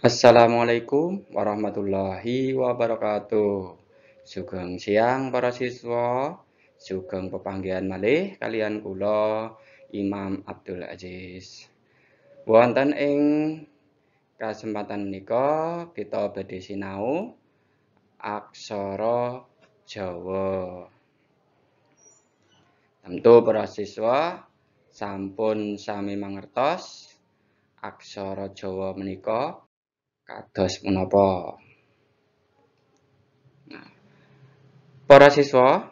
Assalamualaikum warahmatullahi wabarakatuh. Sugeng siang para siswa, sugeng pepanggian malih kalian kula Imam Abdul Aziz. Wonten ing kesempatan niko kita badhe sinau aksara Jawa. Tentu para siswa sampun sami mangertos aksara Jawa menika kados menapa para siswa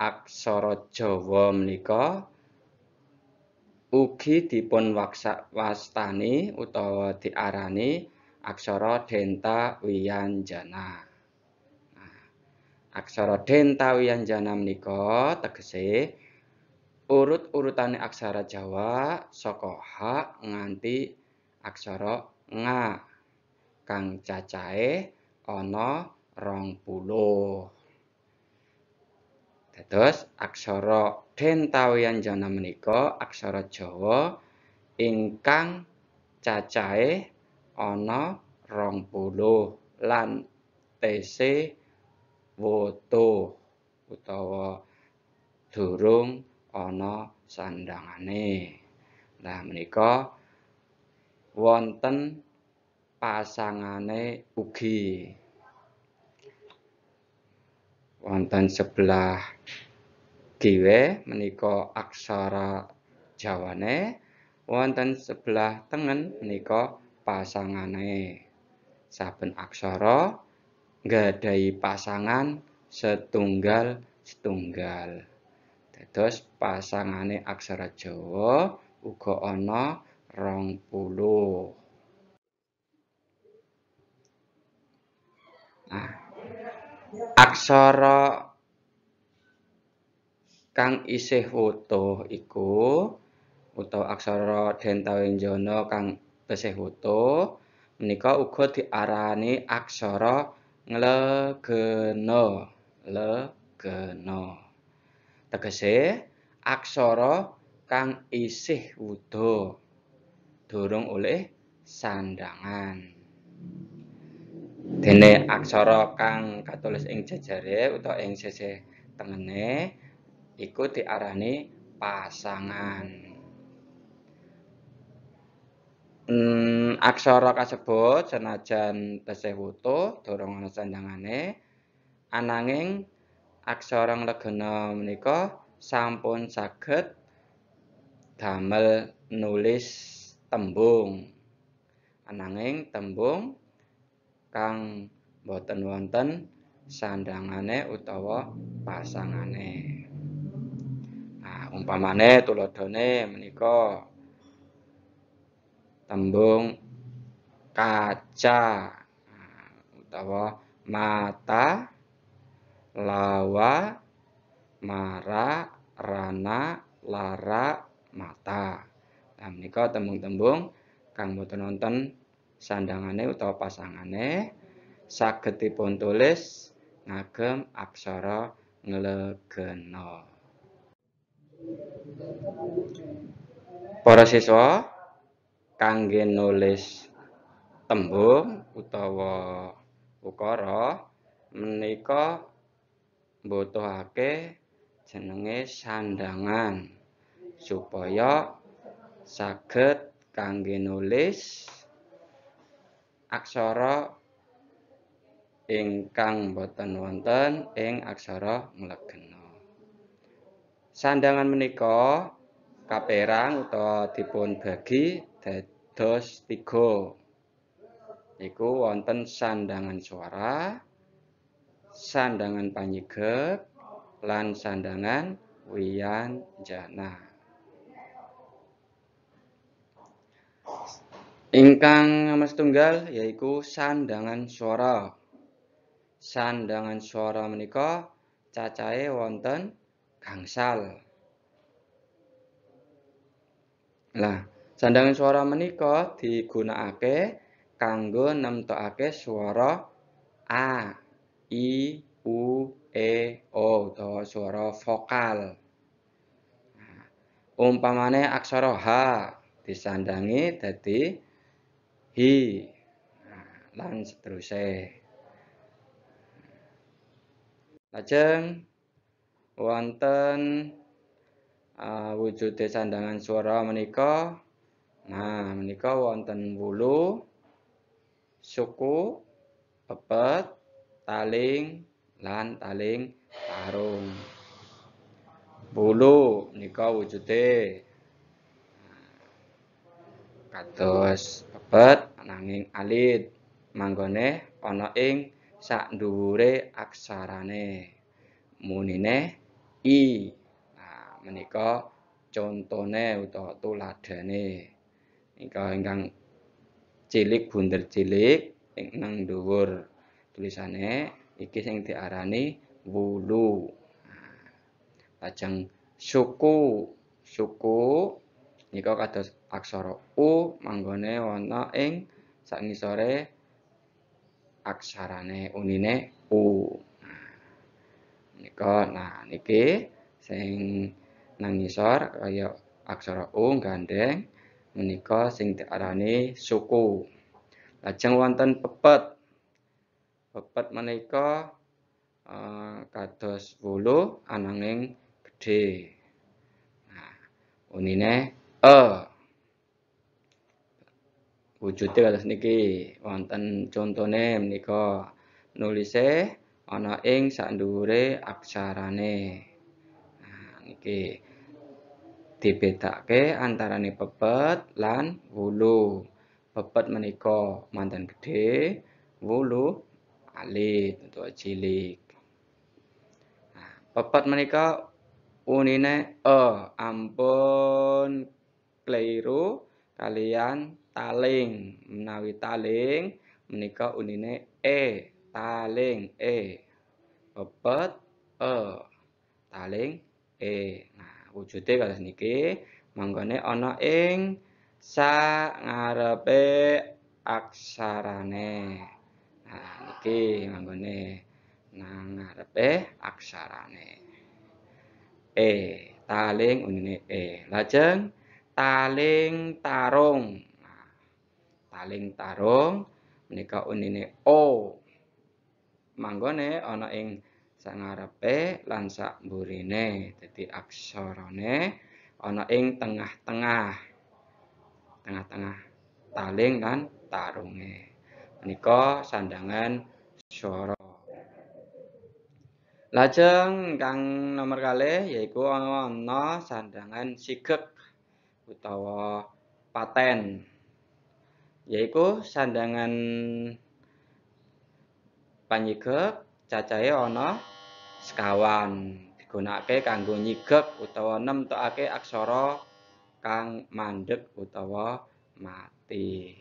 aksara Jawa menika ugi dipun wastani utawa diarani aksara denta wianjana aksara denta wianjana menika tegese urut-urutane aksara Jawa saka H nganti aksara Nga kang cacahe ana 20. Terus aksara dentawian jana menika aksara Jawa ingkang cacahe ana 20 lan TC woto utawa durung ana sandhangane. Nah menika wonten pasangane ugi wonten sebelah kiwe menika aksara jawane wonten sebelah tengen menika pasangane saben aksara nggadai pasangan setunggal setunggal dados pasangane aksara Jawa uga ana rong puluh Aksara kang isih utuh iku utawa aksara dentawijana kang isih utuh menika uga diarani aksara nglegena. Legena. Tegese aksara kang isih wudha durung oleh sandangan. dene aksara kang katulis ing jejere utawa ing sese tengene iku diarani pasangan Hmm, aksara kasebut senajan tesih wutu dorong ana sandangane ananging aksara legena menika sampun saged damel nulis tembung ananging tembung kang boten wonten sandangane utawa pasangane. Nah, umpamane tulodone menika tembung kaca utawa mata lawa mara rana lara mata. Nah, menika tembung-tembung kang boten wonten sandangane utawa pasangane saged dipun tulis ngagem aksara nglegena Para siswa kangge nulis tembung utawa ukara menika mbutuhake jenenge sandangan supaya saged kangge nulis aksara ingkang boten wonten ing aksara mlegena. Sandangan menika kaperang utawa dipun bagi dados tiga. Iku wonten sandangan suara, sandangan panyegep, lan sandangan wiyanjana. jana. Ingkang nomor setunggal yaitu sandangan suara. Sandangan suara menika cacahe wonten gangsal. Lah, sandangan suara menika digunakake kanggo nemtokake suara a, i, u, e, o utawa suara vokal. Umpamane aksara h disandangi dadi hi dan seterusnya lajeng wonten uh, eh, wujud sandangan suara menika nah menika wonten bulu suku pepet taling lan taling tarung bulu menika wujude kados nah, lebet nanging alit manggone ana ing sak dhuwure aksarane munine i nah menika contone utawa tuladene ingka ingkang cilik bunder cilik ing nang dhuwur tulisane iki sing diarani wulu lajeng suku suku nika kados aksara u manggone ana ing sangisore aksarane unine u nika nah niki sing nang ngisor kaya aksara u gandeng menika sing diarani suku lajeng wonten pepet pepet menika uh, kados wulu ananging gede. nah unine e wujudnya kados niki wonten contone menika nulise ana ing sandure aksarane nah niki dibedakake antarane pepet lan wulu pepet menika mantan gede wulu alit utawa cilik nah, pepet menika unine e ampun kleru kalian taling menawi taling menika unine e taling e bebet e taling e nah wujude kados niki manggone ana ing sa ngarepe aksarane nah niki manggone nang ngarepe aksarane e taling unine e lajeng taling tarung taling tarung menika unine o manggone ana ing sangarepe lan sak mburine dadi aksarane ana ing tengah-tengah tengah-tengah taling dan tarunge menika sandangan swara lajeng kang nomor kali yaiku ana sandangan sigek utawa paten yaitu sandangan panyigek cacahe ana sekawan digunakake kanggo nyigek utawa nemtokake aksara kang mandeg utawa mati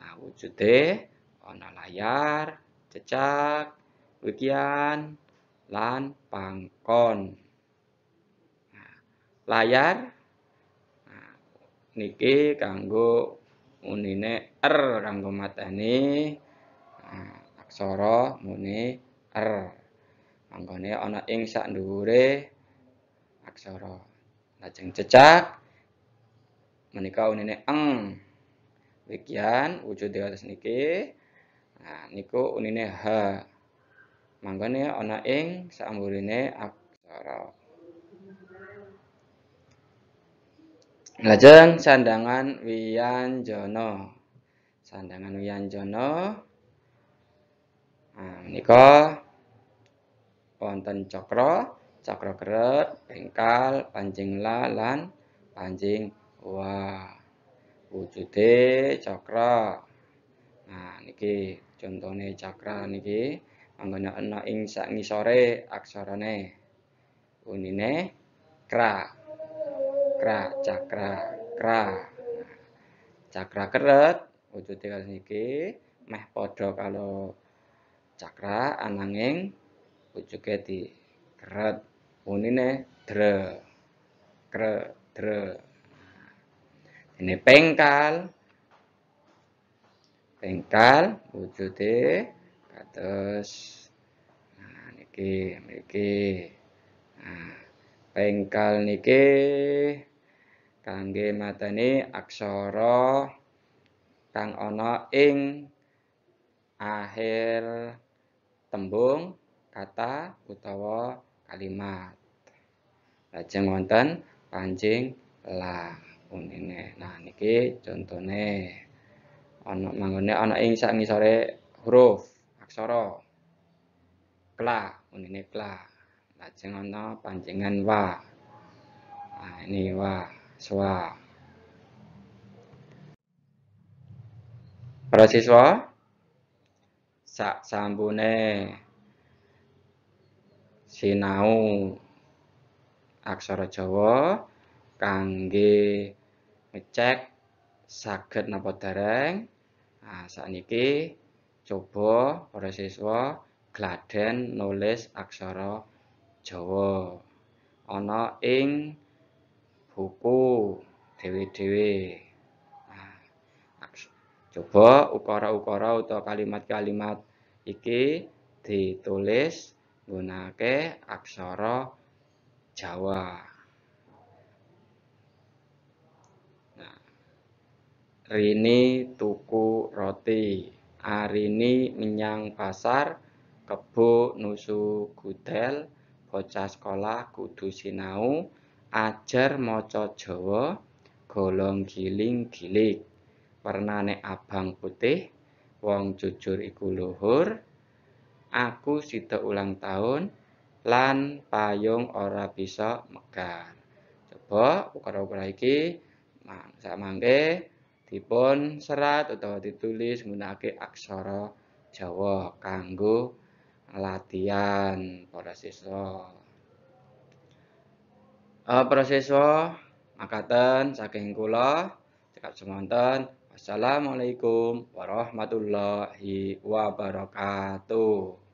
nah wujude ana layar cecak wikian lan pangkon nah, layar nah, niki kanggo unine R er kanggo matane aksara muni R er. anggone ana ing sak dhuwure aksara lajeng cecak menika unine eng wikian wujud di niki nah niku unine H manggone ana ing sak aksara Lajeng sandangan Wianjono. Sandangan Wianjono. Nah, menika wonten cakra, cakra keret, bengkal, panjing la lan panjing wa. Wujude cakra. Nah, niki contone cakra niki anggone ana ing sak ngisore aksarane. Unine kra. cakra cakra kra cakra keret wujudnya kali ini meh podo kalau cakra ananging wujudnya di keret unine dre kre dre ini pengkal pengkal wujudnya katus niki niki nah, pengkal niki kangge mateni aksara kang ana ing akhir tembung kata utawa kalimat lajeng wonten pancing la unine nah niki contone ana manggone ana ing sangisore huruf aksara kla unine kla lajeng ana pancingan wa nah ini wa 좋아. 바로 시소 사, 3분의 시나우 악서로 저어 강기 ngecek sakit napa dereng nah, saat ini coba para siswa gladen nulis aksara jawa ono ing buku Dewi Dewi. Nah, coba ukara-ukara atau kalimat-kalimat iki ditulis gunake aksara Jawa. Nah, Rini tuku roti, Arini menyang pasar, kebo nusu gudel, bocah sekolah kudu sinau, ajar maca Jawa golong giling gilik pernane abang putih wong jujur iku luhur aku sida ulang tahun lan payung ora bisa megar coba ukara-ukara iki sak mangke dipun serat utawa ditulis nggunakake aksara Jawa kanggo latihan para siswa uh, eh, prosesor makatan, saking kula cekap semonten Assalamualaikum warahmatullahi wabarakatuh